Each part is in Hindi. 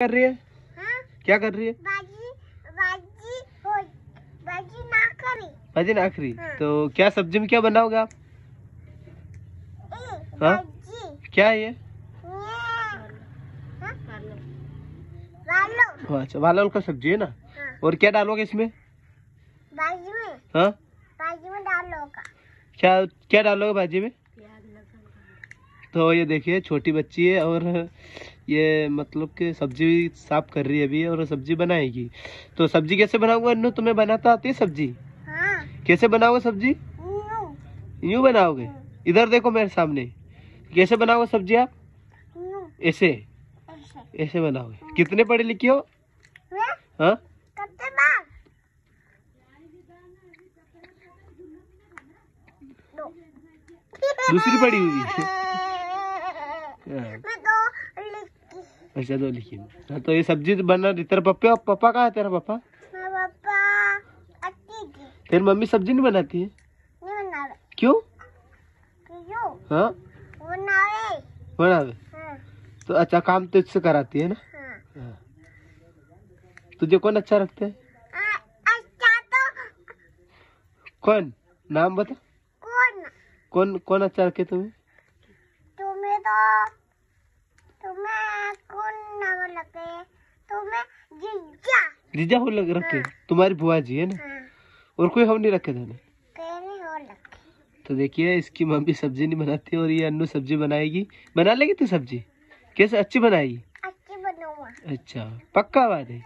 कर रही है हा? क्या कर रही है भाजी भाजी भाजी नाखरी भाजी नाखरी हाँ। तो क्या सब्जी में क्या बनाओगे आप हाँ? क्या है ये हाँ? अच्छा वाला उनका सब्जी है ना हाँ। और क्या डालोगे इसमें भाजी में हाँ भाजी में डालोगे क्या क्या डालोगे भाजी में तो ये देखिए छोटी बच्ची है और ये मतलब कि सब्जी साफ कर रही है अभी और सब्जी बनाएगी तो सब्जी कैसे बनाऊंगा इन्नू तुम्हें बनाता आती है सब्जी हाँ। कैसे बनाओगे सब्जी यूं बनाओगे हाँ। इधर देखो मेरे सामने कैसे बनाओगे सब्जी आप ऐसे ऐसे बनाओगे हाँ। कितने पढ़े लिखे हो हाँ। दूसरी पड़ी हुई अच्छा दो तो लिखी हाँ तो ये सब्जी तो बना रही तेरा पप्पा पापा कहा है तेरा पापा तेरी मम्मी सब्जी नहीं बनाती है क्यों हाँ बना दे हाँ। तो अच्छा काम तुझसे तो कराती है ना हाँ।, हाँ। तुझे कौन अच्छा रखते है अच्छा तो कौन नाम बता कौन कौन कौन अच्छा रखे तुम्हें तुम्हें तो जीजा हो लग रखे हाँ। तुम्हारी बुआ जी है ना हाँ। और कोई हम नहीं रखे थे तो देखिए इसकी मम्मी सब्जी नहीं बनाती और ये अन्नू सब्जी बनाएगी बना लेगी तू सब्जी कैसे अच्छी बनाएगी अच्छा पक्का बात है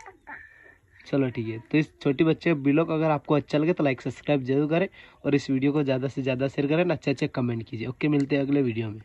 चलो ठीक है तो इस छोटी बच्चे ब्लॉग अगर आपको अच्छा लगे तो लाइक सब्सक्राइब जरूर करें और इस वीडियो को ज़्यादा से ज़्यादा शेयर करें अच्छे अच्छे कमेंट कीजिए ओके मिलते हैं अगले वीडियो में